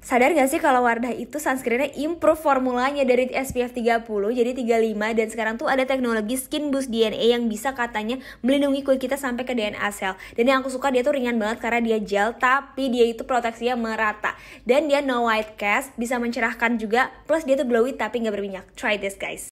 Sadar gak sih kalau Wardah itu sunscreennya improve formulanya dari SPF 30 jadi 35 dan sekarang tuh ada teknologi skin boost DNA yang bisa katanya melindungi kulit kita sampai ke DNA sel. Dan yang aku suka dia tuh ringan banget karena dia gel tapi dia itu proteksinya merata. Dan dia no white cast, bisa mencerahkan juga plus dia tuh glowy tapi nggak berminyak. Try this guys.